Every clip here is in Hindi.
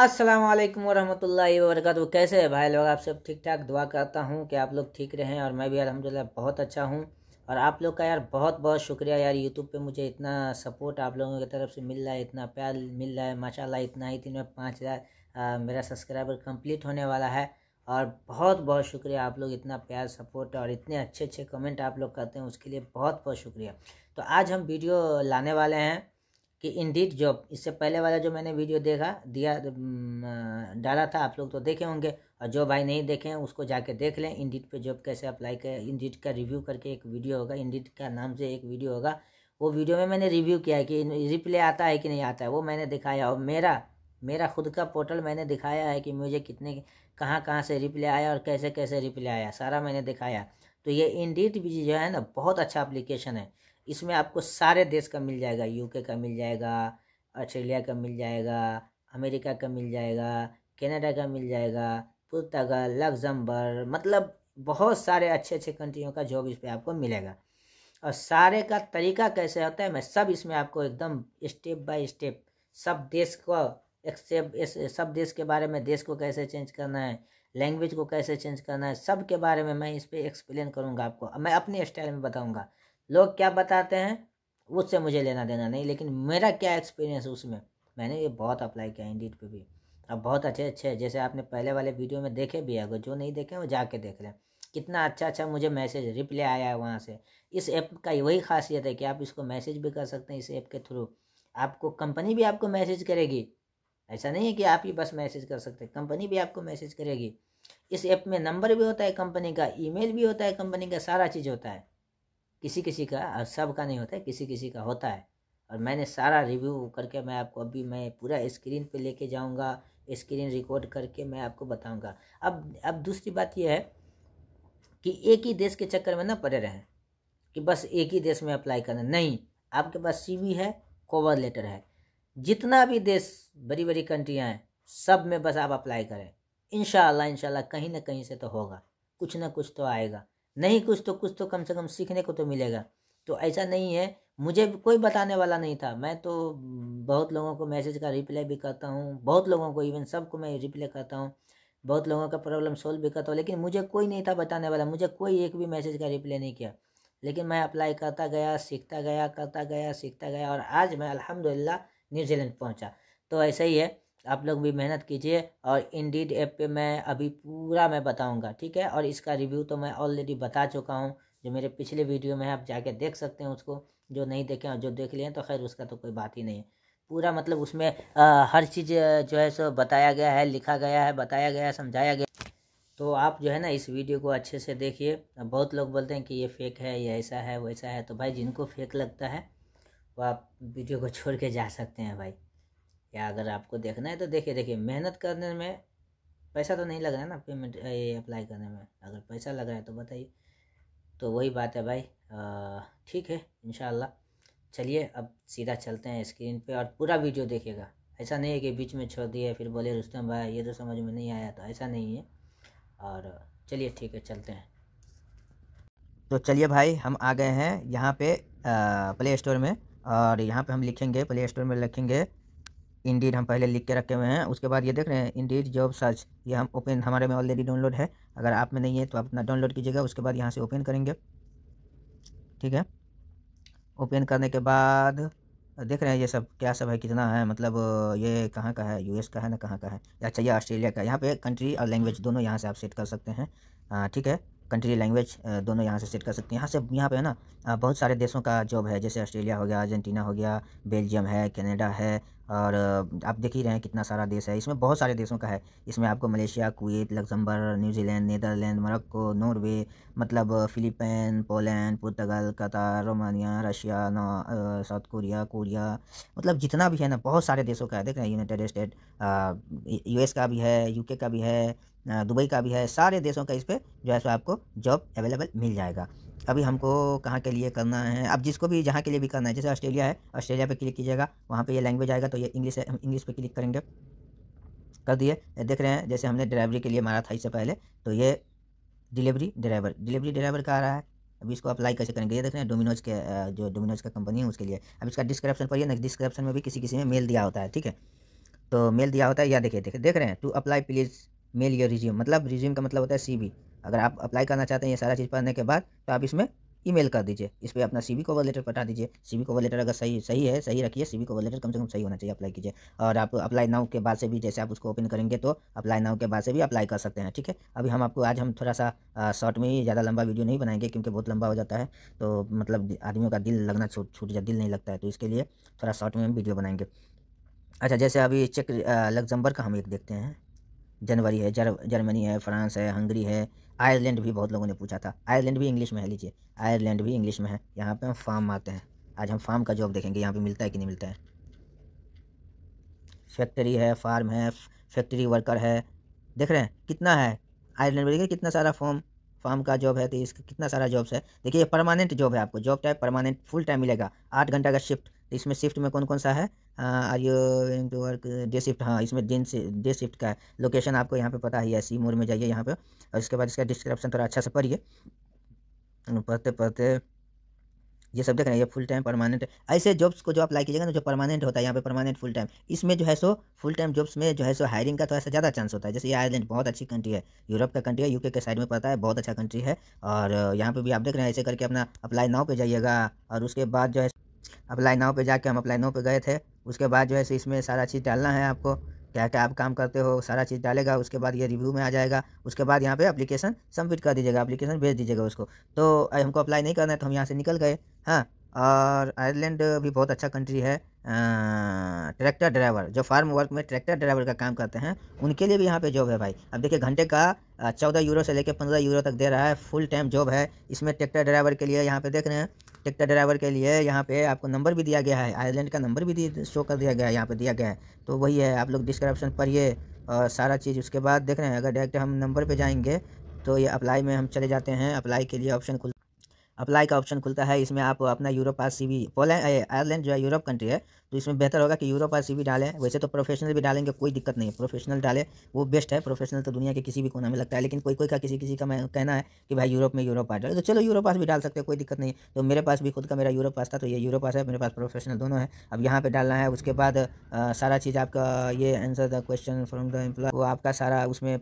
अस्सलाम वालेकुम वरहमतुल्लाहि वबरकatuh कैसे है भाई लोग आप सब ठीक ठाक दुआ करता हूँ कि आप लोग ठीक रहें और मैं भी अलहमदिल्ला बहुत अच्छा हूँ और आप लोग का यार बहुत बहुत शुक्रिया यार यूट्यूब पे मुझे इतना सपोर्ट आप लोगों की तरफ से मिल रहा है इतना प्यार मिल रहा है माशाल्लाह इतना ही दिन में पाँच हज़ार मेरा सब्सक्राइबर कम्प्लीट होने वाला है और बहुत बहुत शुक्रिया आप लोग इतना प्यार सपोर्ट और इतने अच्छे अच्छे कमेंट आप लोग करते हैं उसके लिए बहुत बहुत शुक्रिया तो आज हम वीडियो लाने वाले हैं कि इंडीड जॉब इससे पहले वाला जो मैंने वीडियो देखा दिया डाला था आप लोग तो देखे होंगे और जो भाई नहीं देखे हैं उसको जाके देख लें इंडीड पे जॉब कैसे अप्लाई करें इंडीड का रिव्यू करके एक वीडियो होगा इंडीड का नाम से एक वीडियो होगा वो वीडियो में मैंने रिव्यू किया है कि रिप्ले आता है कि नहीं आता है वो मैंने दिखाया और मेरा मेरा खुद का पोर्टल मैंने दिखाया है कि मुझे कितने कहाँ कहाँ से रिप्ले आया और कैसे कैसे रिप्ले आया सारा मैंने दिखाया तो ये इंडीड भी जो है ना बहुत अच्छा अप्लीकेशन है इसमें आपको सारे देश का मिल जाएगा यूके का मिल जाएगा ऑस्ट्रेलिया का मिल जाएगा अमेरिका का मिल जाएगा कनाडा का मिल जाएगा पुर्तगाल लग्जमबर्ग मतलब बहुत सारे अच्छे अच्छे कंट्रियों का जॉब इस पर आपको मिलेगा और सारे का तरीका कैसे होता है मैं सब इसमें आपको एकदम स्टेप बाय स्टेप सब देश को एक्सेप्ट सब देश के बारे में देश को कैसे चेंज करना है लैंग्वेज को कैसे चेंज करना है सब के बारे में मैं इस पर एक्सप्लेन करूँगा आपको मैं अपने स्टाइल में बताऊँगा लोग क्या बताते हैं उससे मुझे लेना देना नहीं लेकिन मेरा क्या एक्सपीरियंस उसमें मैंने ये बहुत अप्लाई किया इंडीड पे भी अब बहुत अच्छे अच्छे जैसे आपने पहले वाले वीडियो में देखे भी अगर जो नहीं देखे वो जाके देख लें कितना अच्छा अच्छा मुझे मैसेज रिप्ले आया है वहाँ से इस ऐप का वही खासियत है कि आप इसको मैसेज भी कर सकते हैं इस ऐप के थ्रू आपको कंपनी भी आपको मैसेज करेगी ऐसा नहीं है कि आप ही बस मैसेज कर सकते हैं कंपनी भी आपको मैसेज करेगी इस ऐप में नंबर भी होता है कंपनी का ईमेल भी होता है कंपनी का सारा चीज़ होता है किसी किसी का सब का नहीं होता है किसी किसी का होता है और मैंने सारा रिव्यू करके मैं आपको अभी मैं पूरा स्क्रीन पे लेके जाऊंगा स्क्रीन रिकॉर्ड करके मैं आपको बताऊंगा अब अब दूसरी बात यह है कि एक ही देश के चक्कर में ना पड़े रहें कि बस एक ही देश में अप्लाई करना नहीं आपके पास सी है कोवर लेटर है जितना भी देश बड़ी बड़ी कंट्रियाँ हैं सब में बस आप अप्लाई करें इन शह कहीं ना कहीं से तो होगा कुछ ना कुछ तो आएगा नहीं कुछ तो कुछ तो कम से कम सीखने को तो मिलेगा तो ऐसा नहीं है मुझे कोई बताने वाला नहीं था मैं तो बहुत लोगों को मैसेज का रिप्लाई भी करता हूँ बहुत लोगों को इवन सबको मैं रिप्लाई करता हूँ बहुत लोगों का प्रॉब्लम सॉल्व भी करता हूँ लेकिन मुझे कोई नहीं था बताने वाला मुझे कोई एक भी मैसेज का रिप्लाई नहीं किया लेकिन मैं अप्लाई करता गया सीखता गया करता गया सीखता गया और आज मैं अलहमदिल्ला न्यूजीलैंड पहुँचा तो ऐसा ही है आप लोग भी मेहनत कीजिए और इंडीड ऐप पे मैं अभी पूरा मैं बताऊंगा ठीक है और इसका रिव्यू तो मैं ऑलरेडी बता चुका हूँ जो मेरे पिछले वीडियो में आप जाके देख सकते हैं उसको जो नहीं देखे और जो देख लिए तो खैर उसका तो कोई बात ही नहीं है पूरा मतलब उसमें आ, हर चीज़ जो है सो बताया गया है लिखा गया है बताया गया है समझाया गया तो आप जो है ना इस वीडियो को अच्छे से देखिए बहुत लोग बोलते हैं कि ये फेक है ये ऐसा है वैसा है तो भाई जिनको फेक लगता है वो आप वीडियो को छोड़ के जा सकते हैं भाई या अगर आपको देखना है तो देखिए देखिए मेहनत करने में पैसा तो नहीं लग रहा है ना पेमेंट ये अप्लाई करने में अगर पैसा लग रहा है तो बताइए तो वही बात है भाई ठीक है इन चलिए अब सीधा चलते हैं स्क्रीन पे और पूरा वीडियो देखिएगा ऐसा नहीं है कि बीच में छोड़ दिया फिर बोले रुस्तम भाई ये तो समझ में नहीं आया तो ऐसा नहीं है और चलिए ठीक है चलते हैं तो चलिए भाई हम आ गए हैं यहाँ पे प्ले स्टोर में और यहाँ पे हम लिखेंगे प्ले स्टोर में लिखेंगे इंडीड हम पहले लिख के रखे हुए हैं उसके बाद ये देख रहे हैं इंडीड जॉब सर्च ये हम ओपन हमारे में ऑलरेडी डाउनलोड है अगर आप में नहीं है तो आप अपना डाउनलोड कीजिएगा उसके बाद यहाँ से ओपन करेंगे ठीक है ओपन करने के बाद देख रहे हैं ये सब क्या सब है कितना है मतलब ये कहाँ का है यूएस का है ना कहाँ का है अच्छा ये ऑस्ट्रेलिया का यहाँ पे कंट्री और लैंग्वेज दोनों यहाँ से आप सेट कर सकते हैं हाँ, ठीक है कंट्री लैंग्वेज दोनों यहाँ से सेट कर सकते हैं यहाँ से यहाँ पे है ना बहुत सारे देशों का जॉब है जैसे ऑस्ट्रेलिया हो गया अर्जेंटीना हो गया बेल्जियम है कनाडा है और आप देख ही रहे हैं कितना सारा देश है इसमें बहुत सारे देशों का है इसमें आपको Malaysia Kuwait Luxembourg New Zealand Netherland Morocco Norway मतलब फिलीपीन पोलैंड पुर्तगाल Qatar Romania Russia South Korea Korea मतलब जितना भी है ना बहुत सारे देशों का है देख रहे हैं यूनाइटेड स्टेट यूएस का भी है यूके का भी है दुबई का भी है सारे देशों का इस पर जो है सो आपको जॉब अवेलेबल मिल जाएगा अभी हमको कहाँ के लिए करना है अब जिसको भी जहाँ के लिए भी करना है जैसे ऑस्ट्रेलिया है ऑस्ट्रेलिया पे क्लिक कीजिएगा वहाँ पे ये लैंग्वेज आएगा तो ये इंग्लिश है हम इंग्लिश पे क्लिक करेंगे कर दिए देख रहे हैं जैसे हमने ड्राइवरी के लिए मारा था इससे पहले तो ये डिलीवरी ड्राइवर डिलीवरी ड्राइवर का आ रहा है अभी इसको अप्लाई कैसे करेंगे ये देख रहे हैं डोमिनोज के जो डोमिनोज का कंपनी है उसके लिए अब इसका डिस्क्रिप्शन पढ़िए ना डिस्क्रिप्शन में भी किसी किसी में मेल दिया होता है ठीक है तो मेल दिया होता है या देखिए देखिए देख रहे हैं to apply please mail your resume मतलब रिज्यूम का मतलब होता है सीवी अगर आप अप्लाई करना चाहते हैं ये सारा चीज़ पढ़ने के बाद तो आप इसमें ईमेल कर दीजिए इस पर अपना सीवी कोवर लेटर पटा दीजिए सीवी कोवर लेटर अगर सही सही है सही रखिए सीवी कोवर लेटर कम से कम सही होना चाहिए अप्लाई कीजिए और आप अप्लाई नाउ के बाद से भी जैसे आप उसको ओपन करेंगे तो अप्लाई नाउ के बाद से भी अप्लाई कर सकते हैं ठीक है अभी हम आपको आज हम थोड़ा सा शॉर्ट में ही ज़्यादा लंबा वीडियो नहीं बनाएंगे क्योंकि बहुत लंबा हो जाता है तो मतलब आदमियों का दिल लगना छूट छूट दिल नहीं लगता है तो इसके लिए थोड़ा शॉर्ट में हम वीडियो बनाएंगे अच्छा जैसे अभी चेक लग्जम्बर का हम एक देखते हैं जनवरी है जर जर्मनी है फ्रांस है हंगरी है आयरलैंड भी बहुत लोगों ने पूछा था आयरलैंड भी इंग्लिश में है लीजिए आयरलैंड भी इंग्लिश में है यहाँ पे हम फार्म आते हैं आज हम फार्म का जॉब देखेंगे यहाँ पे मिलता है कि नहीं मिलता है फैक्ट्री है फार्म है फैक्ट्री वर्कर है देख रहे हैं कितना है आयरलैंड में देखिए कितना सारा फॉर्म फार्म का जॉब है तो इसका कितना सारा जॉब्स है देखिए परमानेंट जॉब है आपको job type permanent full time मिलेगा आठ घंटा का शिफ्ट तो इसमें शिफ्ट में कौन कौन सा है are you to work day shift हाँ इसमें दिन से डे शिफ्ट का है लोकेशन आपको यहाँ पे पता ही है सी मोर में जाइए यहाँ पे और इसके बाद इसका डिस्क्रिप्शन थोड़ा अच्छा से पढ़िए पढ़ते पढ़ते ये सब देख रहे हैं ये फुल टाइम परमानेंट ऐसे जॉब्स को जो अप्लाई कीजिएगा ना जो परमानेंट होता है यहाँ पे परमानेंट फुल टाइम इसमें जो है सो फुल टाइम जॉब्स में जो है सो हायरिंग का थोड़ा सा ज़्यादा चांस होता है जैसे ये आयरलैंड बहुत अच्छी कंट्री है यूरोप का कंट्री है यूके के साइड में पड़ता है बहुत अच्छा कंट्री है और यहाँ पर भी आप देख रहे हैं ऐसे करके अपना अप्लाई नाव पर जाइएगा और उसके बाद जो है अप्लाई नाव पे जाकर हम अप्लाई नाव पर गए थे उसके बाद जो है सो इसमें सारा चीज़ डालना है आपको क्या क्या आप काम करते हो सारा चीज़ डालेगा उसके बाद ये रिव्यू में आ जाएगा उसके बाद यहाँ पे एप्लीकेशन सबमिट कर दीजिएगा एप्लीकेशन भेज दीजिएगा उसको तो हमको अप्लाई नहीं करना है तो हम यहाँ से निकल गए हाँ और आयरलैंड भी बहुत अच्छा कंट्री है ट्रैक्टर हाँ, ड्राइवर जो फार्म वर्क में ट्रैक्टर ड्राइवर का काम करते हैं उनके लिए भी यहाँ पे जॉब है भाई अब देखिए घंटे का चौदह यूरो से लेकर पंद्रह यूरो तक दे रहा है फुल टाइम जॉब है इसमें ट्रैक्टर ड्राइवर के लिए यहाँ पे देख रहे हैं ट्रैक्टर ड्राइवर के लिए यहाँ पे आपको नंबर भी दिया गया है आयरलैंड का नंबर भी शो कर दिया गया है यहाँ पर दिया गया है तो वही है आप लोग डिस्क्रिप्शन पढ़िए और सारा चीज़ उसके बाद देख रहे हैं अगर डायरेक्ट हम नंबर पर जाएंगे तो ये अप्लाई में हम चले जाते हैं अप्लाई के लिए ऑप्शन खुल अप्लाई का ऑप्शन खुलता है इसमें आप अपना यूरोप आज सी वी पोलैंड आयरलैंड जो है यूरोप कंट्री है तो इसमें बेहतर होगा कि यूरोप आज सी वी डालें वैसे तो प्रोफेशनल भी डालेंगे कोई दिक्कत नहीं है प्रोफेशनल डालें वो बेस्ट है प्रोफेशनल तो दुनिया के किसी भी कोना में लगता है लेकिन कोई कोई का किसी किसी का मैं कहना है कि भाई यूरोप में यूरोप आ डाले तो चलो यूरोप पास भी डाल सकते हैं कोई दिक्कत नहीं तो मेरे पास भी खुद का मेरा यूरोप पास था तो ये यूरोप पास है मेरे पास प्रोफेशनल दोनों है अब यहाँ पर डालना है उसके बाद सारा चीज़ आपका ये answer the question from the employ वो आपका सारा उसमें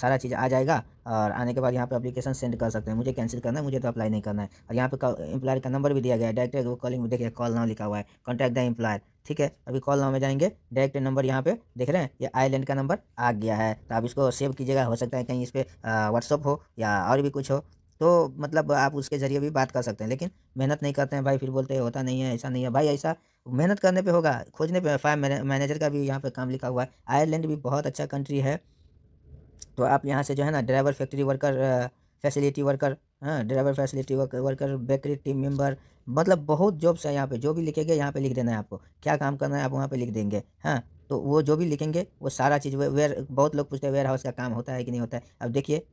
सारा चीज़ आ जाएगा और आने के बाद यहाँ पे अपलीकेशन सेंड कर सकते हैं मुझे कैंसिल करना है मुझे तो अप्लाई नहीं करना है और यहाँ पे इंप्लायर का नंबर भी दिया गया है डायरेक्ट वो कॉलिंग में देखिए कॉल नाम लिखा हुआ है कॉन्टैक्ट द इंप्लायर ठीक है अभी कॉल नाम में जाएंगे डायरेक्ट नंबर यहाँ पे देख रहे हैं ये आईलैंड का नंबर आ गया है तो आप इसको सेव कीजिएगा हो सकता है कहीं इस पर व्हाट्सअप हो या और भी कुछ हो तो मतलब आप उसके ज़रिए भी बात कर सकते हैं लेकिन मेहनत नहीं करते हैं भाई फिर बोलते हैं होता नहीं है ऐसा नहीं है भाई ऐसा मेहनत करने पे होगा खोजने पे फायर मैनेजर का भी यहाँ पे काम लिखा हुआ है आयरलैंड भी बहुत अच्छा कंट्री है तो आप यहाँ से जो है ना driver factory worker facility worker हाँ driver facility worker bakery team member मतलब बहुत जॉब्स हैं यहाँ पे जो भी लिखेंगे यहाँ पे लिख देना है आपको क्या काम करना है आप वहाँ पे लिख देंगे हाँ तो वो जो भी लिखेंगे वो सारा चीज़ वेयर बहुत लोग पूछते हैं वेयर हाउस का काम होता है कि नहीं होता है अब देखिए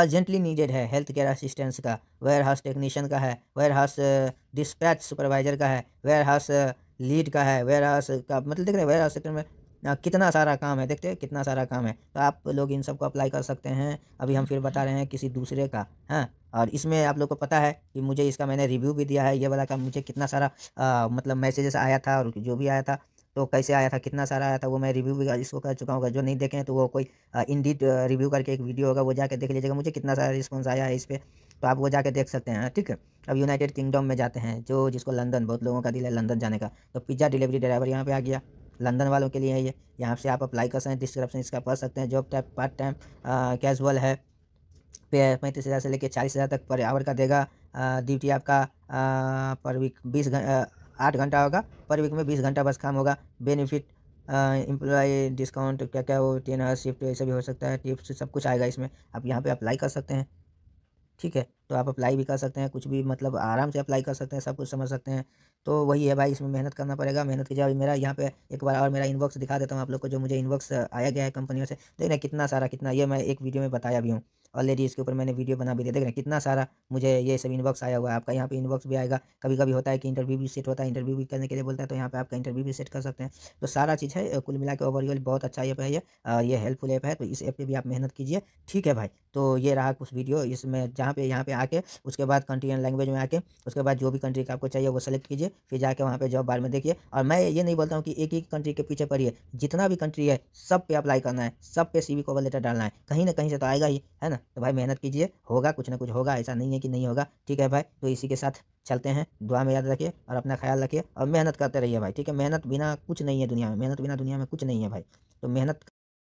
अर्जेंटली नीडेड है हेल्थ केयर असिस्टेंस का वेयर हाउस टेक्नीशियन का है वेयर हाउस डिस्पैच सुपरवाइजर का है वेयर हाउस लीड का है वेयर हाउस का मतलब देख रहे हैं वेयर हाउस सेक्टर में कितना सारा काम है देखते हैं कितना सारा काम है तो आप लोग इन सबको अप्लाई कर सकते हैं अभी हम फिर बता रहे हैं किसी दूसरे का हाँ और इसमें आप लोग को पता है कि मुझे इसका मैंने रिव्यू भी दिया है ये वाला काम मुझे कितना सारा आ, मतलब मैसेजेस आया था और जो भी आया था तो कैसे आया था कितना सारा आया था वो मैं रिव्यू भी इसको कर चुका हूँ जो नहीं देखें तो वो कोई इंडिट रिव्यू करके एक वीडियो होगा वो जाके देख लीजिएगा मुझे कितना सारा रिस्पॉन्स आया है इस पर तो आप वो जाके देख सकते हैं हाँ, ठीक है अब यूनाइटेड किंगडम में जाते हैं जो जिसको लंदन बहुत लोगों का दिल है लंदन जाने का तो पिज़्ज़ा डिलीवरी ड्राइवर यहाँ पे आ गया लंदन वालों के लिए है ये यहाँ से आप अप्लाई कर सकते हैं डिस्क्रिप्शन इसका पढ़ सकते हैं job type part time casual है पे पैंतीस हज़ार से लेकर चालीस हज़ार तक पर आवर का देगा ड्यूटी आपका पर वीक बीस आठ घंटा होगा पर वीक में बीस घंटा बस काम होगा बेनिफिट एम्प्लॉय डिस्काउंट क्या क्या वो टेन हजार शिफ्ट ऐसे भी हो सकता है टिप्स सब कुछ आएगा इसमें आप यहाँ पे अप्लाई कर सकते हैं ठीक है तो आप अप्लाई भी कर सकते हैं कुछ भी मतलब आराम से अप्लाई कर सकते हैं सब कुछ समझ सकते हैं तो वही है भाई इसमें मेहनत करना पड़ेगा मेहनत कीजिए अभी मेरा यहाँ पे एक बार और मेरा इनबॉक्स दिखा देता हूँ आप लोग को जो मुझे इनबॉक्स आया गया है कंपनियों से देखना कितना सारा कितना ये मैं एक वीडियो में बताया भी हूँ ऑलरेडी इसके ऊपर मैंने वीडियो बना भी दिया देख रहे हैं कितना सारा मुझे ये सब इनबॉक्स आया हुआ है आपका यहाँ पे इनबॉक्स भी आएगा कभी कभी होता है कि इंटरव्यू भी सेट होता है इंटरव्यू भी करने के लिए बोलता है तो यहाँ पे आपका इंटरव्यू भी सेट कर सकते हैं तो सारा चीज़ है कुल मिला के ओवरऑल बहुत अच्छा ऐप है ये और ये हेल्पफुल ऐप है तो इस ऐप पर भी आप मेहनत कीजिए ठीक है भाई तो ये रहा कुछ वीडियो इसमें जहाँ पे यहाँ पे आके उसके बाद कंट्री एंड लैंग्वेज में आके उसके बाद जो भी कंट्री का आपको चाहिए वो सेलेक्ट कीजिए फिर जाके वहाँ पे जॉब बार में देखिए और मैं ये नहीं बोलता हूँ कि एक ही कंट्री के पीछे पड़िए जितना भी कंट्री है सब पे अप्लाई करना है सब पे सी वी को लेटर डालना है कहीं ना कहीं से तो आएगा ही है ना ना तो भाई मेहनत कीजिए होगा कुछ ना कुछ होगा ऐसा नहीं है कि नहीं होगा ठीक है भाई तो इसी के साथ चलते हैं दुआ में याद रखिए और अपना ख्याल रखिए और मेहनत करते रहिए भाई ठीक है मेहनत बिना कुछ नहीं है दुनिया में मेहनत बिना दुनिया में कुछ नहीं है भाई तो मेहनत